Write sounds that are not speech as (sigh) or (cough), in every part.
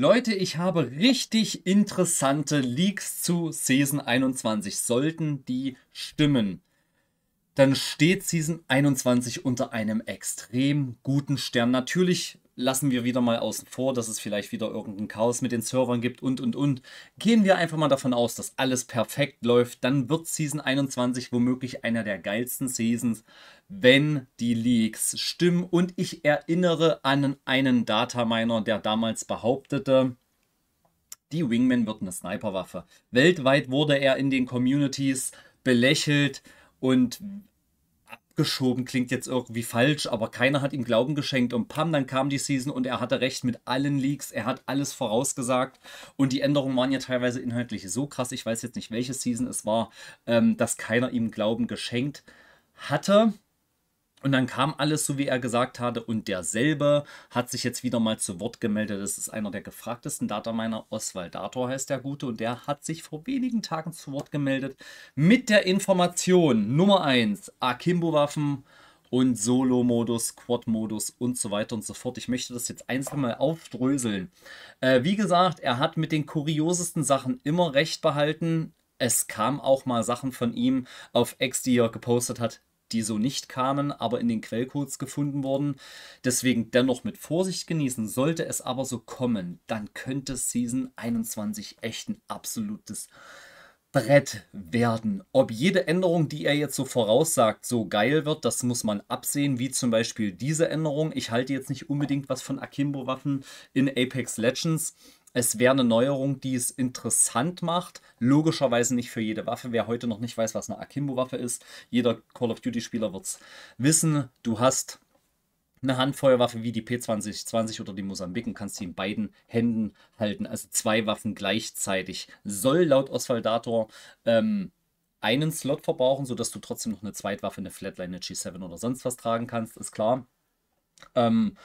Leute, ich habe richtig interessante Leaks zu Season 21. Sollten die stimmen, dann steht Season 21 unter einem extrem guten Stern. Natürlich lassen wir wieder mal außen vor, dass es vielleicht wieder irgendein Chaos mit den Servern gibt und, und, und. Gehen wir einfach mal davon aus, dass alles perfekt läuft. Dann wird Season 21 womöglich einer der geilsten Seasons, wenn die Leaks stimmen. Und ich erinnere an einen Dataminer, der damals behauptete, die Wingman wird eine Sniperwaffe. Weltweit wurde er in den Communities belächelt und geschoben, klingt jetzt irgendwie falsch, aber keiner hat ihm Glauben geschenkt und pam, dann kam die Season und er hatte recht mit allen Leaks, er hat alles vorausgesagt und die Änderungen waren ja teilweise inhaltlich so krass, ich weiß jetzt nicht, welche Season es war, ähm, dass keiner ihm Glauben geschenkt hatte. Und dann kam alles so, wie er gesagt hatte. Und derselbe hat sich jetzt wieder mal zu Wort gemeldet. Das ist einer der gefragtesten Dataminer. Oswald Dator heißt der Gute. Und der hat sich vor wenigen Tagen zu Wort gemeldet mit der Information Nummer 1, Akimbo-Waffen und Solo-Modus, Quad-Modus und so weiter und so fort. Ich möchte das jetzt einzeln mal aufdröseln. Äh, wie gesagt, er hat mit den kuriosesten Sachen immer recht behalten. Es kam auch mal Sachen von ihm auf X, die er gepostet hat, die so nicht kamen, aber in den Quellcodes gefunden wurden. Deswegen dennoch mit Vorsicht genießen. Sollte es aber so kommen, dann könnte Season 21 echt ein absolutes Brett werden. Ob jede Änderung, die er jetzt so voraussagt, so geil wird, das muss man absehen, wie zum Beispiel diese Änderung. Ich halte jetzt nicht unbedingt was von Akimbo-Waffen in Apex Legends es wäre eine Neuerung, die es interessant macht. Logischerweise nicht für jede Waffe. Wer heute noch nicht weiß, was eine Akimbo-Waffe ist, jeder Call of Duty-Spieler wird es wissen. Du hast eine Handfeuerwaffe wie die P2020 oder die Mosambik und kannst sie in beiden Händen halten. Also zwei Waffen gleichzeitig. Soll laut Osvaldator ähm, einen Slot verbrauchen, sodass du trotzdem noch eine Zweitwaffe, eine Flatline, eine G7 oder sonst was tragen kannst, ist klar. Ähm,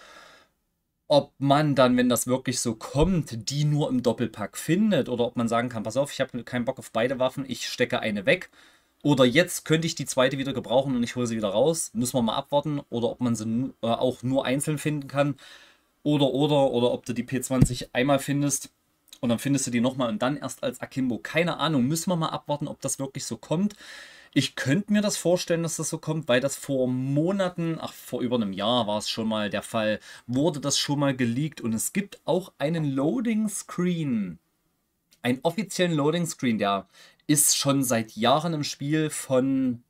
ob man dann, wenn das wirklich so kommt, die nur im Doppelpack findet oder ob man sagen kann, pass auf, ich habe keinen Bock auf beide Waffen, ich stecke eine weg. Oder jetzt könnte ich die zweite wieder gebrauchen und ich hole sie wieder raus. Müssen wir mal abwarten. Oder ob man sie äh, auch nur einzeln finden kann. Oder, oder, oder ob du die P20 einmal findest und dann findest du die nochmal und dann erst als Akimbo. Keine Ahnung, müssen wir mal abwarten, ob das wirklich so kommt. Ich könnte mir das vorstellen, dass das so kommt, weil das vor Monaten, ach vor über einem Jahr war es schon mal der Fall, wurde das schon mal geleakt und es gibt auch einen Loading Screen. Einen offiziellen Loading Screen, der ist schon seit Jahren im Spiel von,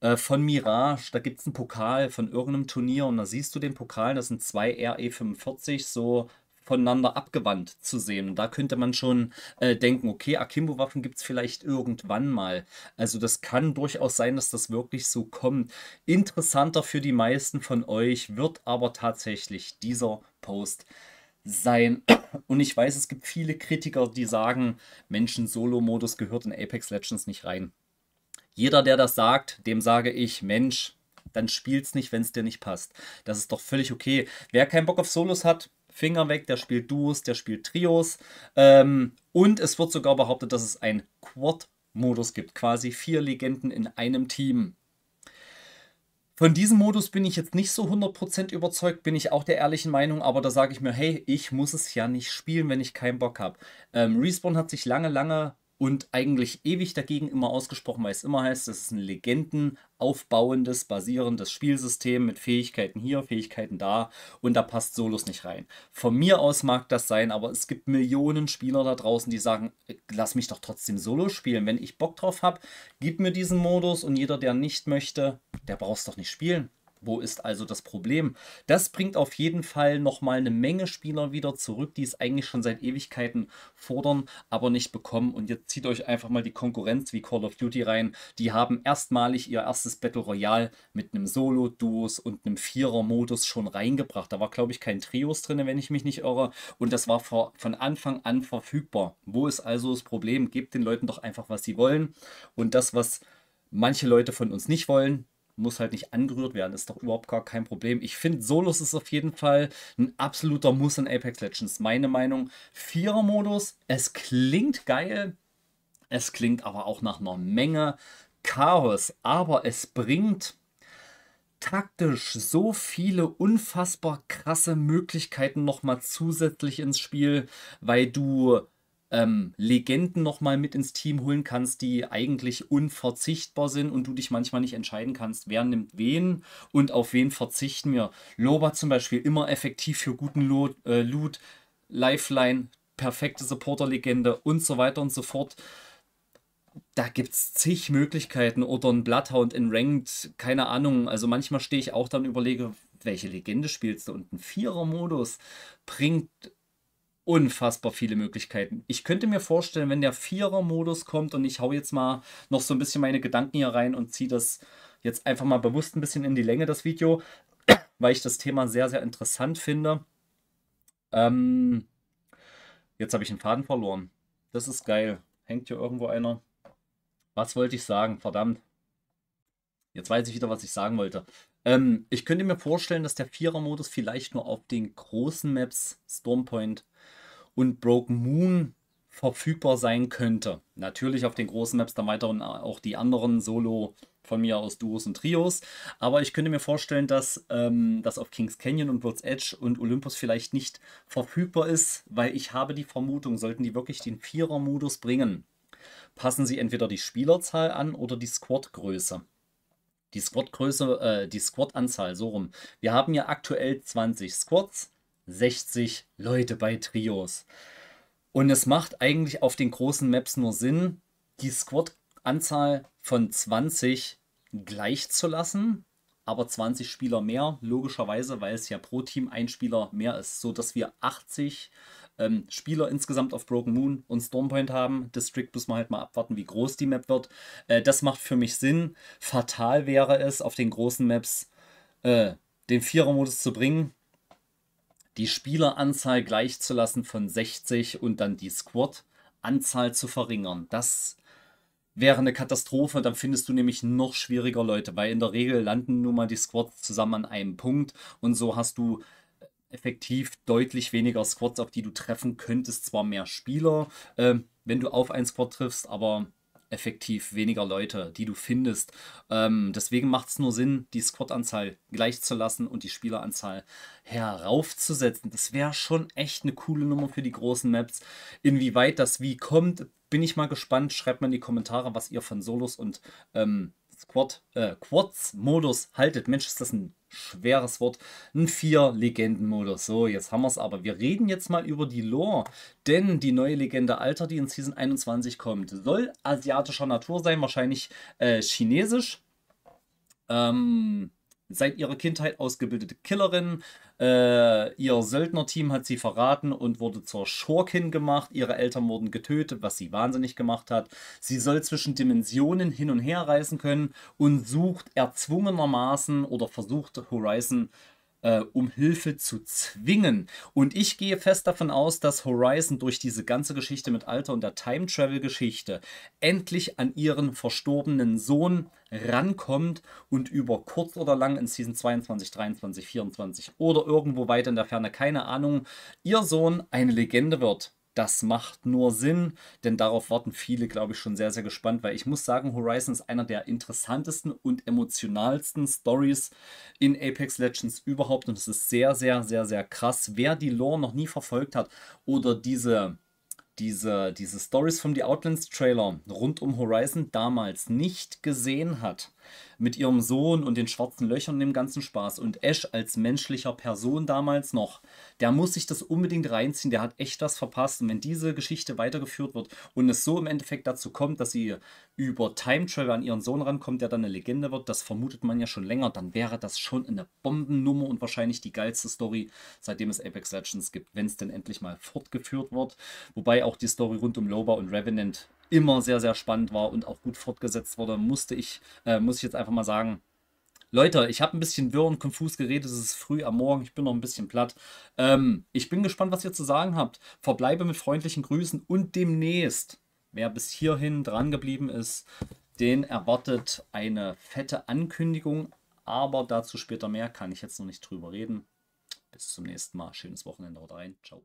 äh, von Mirage. Da gibt es einen Pokal von irgendeinem Turnier und da siehst du den Pokal, das sind zwei RE45, so voneinander abgewandt zu sehen. Da könnte man schon äh, denken, okay, Akimbo-Waffen gibt es vielleicht irgendwann mal. Also das kann durchaus sein, dass das wirklich so kommt. Interessanter für die meisten von euch wird aber tatsächlich dieser Post sein. (coughs) Und ich weiß, es gibt viele Kritiker, die sagen, Menschen Solo-Modus gehört in Apex Legends nicht rein. Jeder, der das sagt, dem sage ich, Mensch, dann spiel's nicht, wenn es dir nicht passt. Das ist doch völlig okay. Wer keinen Bock auf Solos hat, Finger weg, der spielt Duos, der spielt Trios. Ähm, und es wird sogar behauptet, dass es einen Quad-Modus gibt, quasi vier Legenden in einem Team. Von diesem Modus bin ich jetzt nicht so 100% überzeugt, bin ich auch der ehrlichen Meinung, aber da sage ich mir, hey, ich muss es ja nicht spielen, wenn ich keinen Bock habe. Ähm, Respawn hat sich lange, lange und eigentlich ewig dagegen immer ausgesprochen, weil es immer heißt, es ist ein legendenaufbauendes, basierendes Spielsystem mit Fähigkeiten hier, Fähigkeiten da und da passt Solos nicht rein. Von mir aus mag das sein, aber es gibt Millionen Spieler da draußen, die sagen, äh, lass mich doch trotzdem Solo spielen, wenn ich Bock drauf habe, gib mir diesen Modus und jeder, der nicht möchte, der braucht es doch nicht spielen. Wo ist also das Problem? Das bringt auf jeden Fall nochmal eine Menge Spieler wieder zurück, die es eigentlich schon seit Ewigkeiten fordern, aber nicht bekommen. Und jetzt zieht euch einfach mal die Konkurrenz wie Call of Duty rein. Die haben erstmalig ihr erstes Battle Royale mit einem Solo, Duos und einem Vierer-Modus schon reingebracht. Da war, glaube ich, kein Trios drin, wenn ich mich nicht irre. Und das war von Anfang an verfügbar. Wo ist also das Problem? Gebt den Leuten doch einfach, was sie wollen. Und das, was manche Leute von uns nicht wollen, muss halt nicht angerührt werden. Ist doch überhaupt gar kein Problem. Ich finde, Solos ist auf jeden Fall ein absoluter Muss in Apex Legends. Meine Meinung. Vierer-Modus, es klingt geil. Es klingt aber auch nach einer Menge Chaos. Aber es bringt taktisch so viele unfassbar krasse Möglichkeiten nochmal zusätzlich ins Spiel, weil du ähm, Legenden nochmal mit ins Team holen kannst, die eigentlich unverzichtbar sind und du dich manchmal nicht entscheiden kannst, wer nimmt wen und auf wen verzichten wir. Loba zum Beispiel immer effektiv für guten Loot, äh, Loot Lifeline, perfekte Supporter-Legende und so weiter und so fort da gibt es zig Möglichkeiten oder ein Bloodhound in Ranked, keine Ahnung. Also manchmal stehe ich auch dann und überlege, welche Legende spielst du? Und ein Vierer-Modus bringt unfassbar viele Möglichkeiten. Ich könnte mir vorstellen, wenn der Vierer-Modus kommt und ich hau jetzt mal noch so ein bisschen meine Gedanken hier rein und ziehe das jetzt einfach mal bewusst ein bisschen in die Länge, das Video, (clears throat) weil ich das Thema sehr, sehr interessant finde. Ähm, jetzt habe ich einen Faden verloren. Das ist geil. Hängt hier irgendwo einer? Was wollte ich sagen? Verdammt. Jetzt weiß ich wieder, was ich sagen wollte. Ähm, ich könnte mir vorstellen, dass der Vierer-Modus vielleicht nur auf den großen Maps Stormpoint und Broken Moon verfügbar sein könnte. Natürlich auf den großen Maps dann weiter und auch die anderen Solo von mir aus Duos und Trios. Aber ich könnte mir vorstellen, dass ähm, das auf Kings Canyon und World's Edge und Olympus vielleicht nicht verfügbar ist, weil ich habe die Vermutung, sollten die wirklich den Vierer-Modus bringen, passen sie entweder die Spielerzahl an oder die Squad-Größe. Die Squad-Größe, äh, die Squad-Anzahl, so rum. Wir haben ja aktuell 20 Squads. 60 Leute bei Trios. Und es macht eigentlich auf den großen Maps nur Sinn, die Squad-Anzahl von 20 gleich zu lassen, aber 20 Spieler mehr, logischerweise, weil es ja pro Team ein Spieler mehr ist, sodass wir 80 ähm, Spieler insgesamt auf Broken Moon und Stormpoint haben. District muss man halt mal abwarten, wie groß die Map wird. Äh, das macht für mich Sinn. Fatal wäre es, auf den großen Maps äh, den Vierer-Modus zu bringen, die Spieleranzahl gleichzulassen von 60 und dann die Squad-Anzahl zu verringern. Das wäre eine Katastrophe, dann findest du nämlich noch schwieriger Leute, weil in der Regel landen nun mal die Squads zusammen an einem Punkt und so hast du äh, effektiv deutlich weniger Squads, auf die du treffen könntest. Zwar mehr Spieler, äh, wenn du auf einen Squad triffst, aber effektiv weniger Leute, die du findest. Ähm, deswegen macht es nur Sinn, die Squad-Anzahl gleich zu lassen und die Spieleranzahl heraufzusetzen. Das wäre schon echt eine coole Nummer für die großen Maps. Inwieweit das wie kommt, bin ich mal gespannt. Schreibt mal in die Kommentare, was ihr von Solos und ähm, Squad, äh, Quads-Modus haltet. Mensch, ist das ein schweres Wort, ein vier legenden modus So, jetzt haben wir es aber. Wir reden jetzt mal über die Lore, denn die neue Legende Alter, die in Season 21 kommt, soll asiatischer Natur sein, wahrscheinlich äh, chinesisch. Ähm, seit ihrer Kindheit ausgebildete Killerin. Äh, ihr Söldnerteam hat sie verraten und wurde zur Schurkin gemacht. Ihre Eltern wurden getötet, was sie wahnsinnig gemacht hat. Sie soll zwischen Dimensionen hin und her reisen können und sucht erzwungenermaßen oder versucht Horizon äh, um Hilfe zu zwingen. Und ich gehe fest davon aus, dass Horizon durch diese ganze Geschichte mit Alter und der Time Travel Geschichte endlich an ihren verstorbenen Sohn rankommt und über kurz oder lang in Season 22, 23, 24 oder irgendwo weit in der Ferne, keine Ahnung, ihr Sohn eine Legende wird das macht nur Sinn, denn darauf warten viele, glaube ich, schon sehr, sehr gespannt, weil ich muss sagen, Horizon ist einer der interessantesten und emotionalsten Stories in Apex Legends überhaupt und es ist sehr, sehr, sehr, sehr krass. Wer die Lore noch nie verfolgt hat oder diese, diese, diese Stories vom The Outlands Trailer rund um Horizon damals nicht gesehen hat, mit ihrem Sohn und den schwarzen Löchern und dem ganzen Spaß. Und Ash als menschlicher Person damals noch, der muss sich das unbedingt reinziehen, der hat echt was verpasst. Und wenn diese Geschichte weitergeführt wird und es so im Endeffekt dazu kommt, dass sie über Time Travel an ihren Sohn rankommt, der dann eine Legende wird, das vermutet man ja schon länger, dann wäre das schon eine Bombennummer und wahrscheinlich die geilste Story, seitdem es Apex Legends gibt, wenn es denn endlich mal fortgeführt wird. Wobei auch die Story rund um Loba und Revenant immer sehr, sehr spannend war und auch gut fortgesetzt wurde, musste ich, äh, muss ich jetzt einfach mal sagen, Leute, ich habe ein bisschen wirr und konfus geredet. Es ist früh am Morgen. Ich bin noch ein bisschen platt. Ähm, ich bin gespannt, was ihr zu sagen habt. Verbleibe mit freundlichen Grüßen und demnächst, wer bis hierhin dran geblieben ist, den erwartet eine fette Ankündigung. Aber dazu später mehr kann ich jetzt noch nicht drüber reden. Bis zum nächsten Mal. Schönes Wochenende. Haut rein. Ciao.